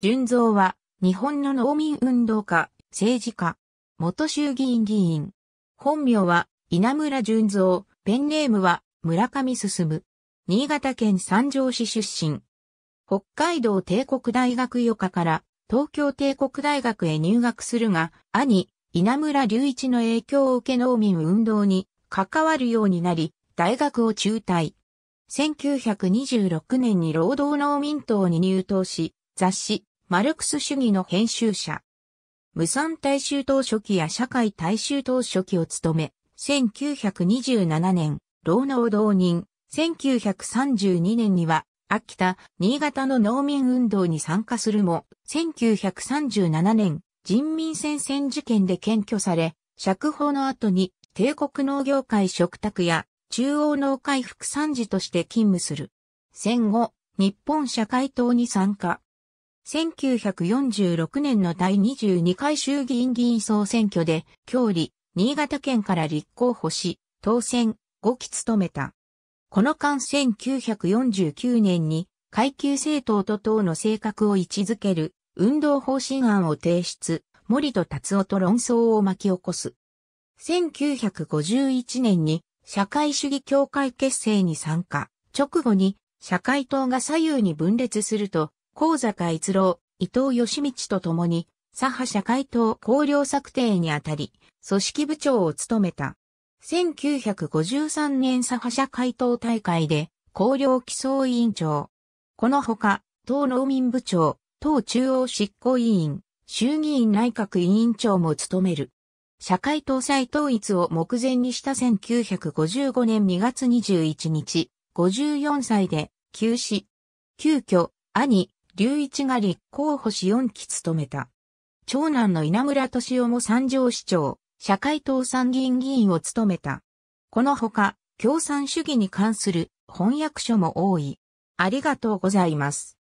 純三は、日本の農民運動家、政治家、元衆議院議員。本名は、稲村純三、ペンネームは、村上進。新潟県三条市出身。北海道帝国大学予科から、東京帝国大学へ入学するが、兄、稲村隆一の影響を受け農民運動に関わるようになり、大学を中退。1926年に労働農民党に入党し、雑誌、マルクス主義の編集者。無産大衆党初期や社会大衆党初期を務め、1927年、労農同人、1932年には、秋田、新潟の農民運動に参加するも、1937年、人民戦線事件で検挙され、釈放の後に、帝国農業会食卓や、中央農会副参事として勤務する。戦後、日本社会党に参加。1946年の第22回衆議院議員総選挙で、協議、新潟県から立候補し、当選、5期務めた。この間1949年に、階級政党と党の性格を位置づける、運動方針案を提出、森戸達夫と論争を巻き起こす。1951年に、社会主義協会結成に参加、直後に、社会党が左右に分裂すると、高坂一郎、伊藤義道と共に、左派社会党綱領策定にあたり、組織部長を務めた。1953年左派社会党大会で、綱領基礎委員長。このほか、党農民部長、党中央執行委員、衆議院内閣委員長も務める。社会党再統一を目前にした1955年2月21日、54歳で、急死。急遽、兄、隆一が立候補し4期務めた。長男の稲村敏夫も三条市長、社会党参議院議員を務めた。このほか、共産主義に関する翻訳書も多い。ありがとうございます。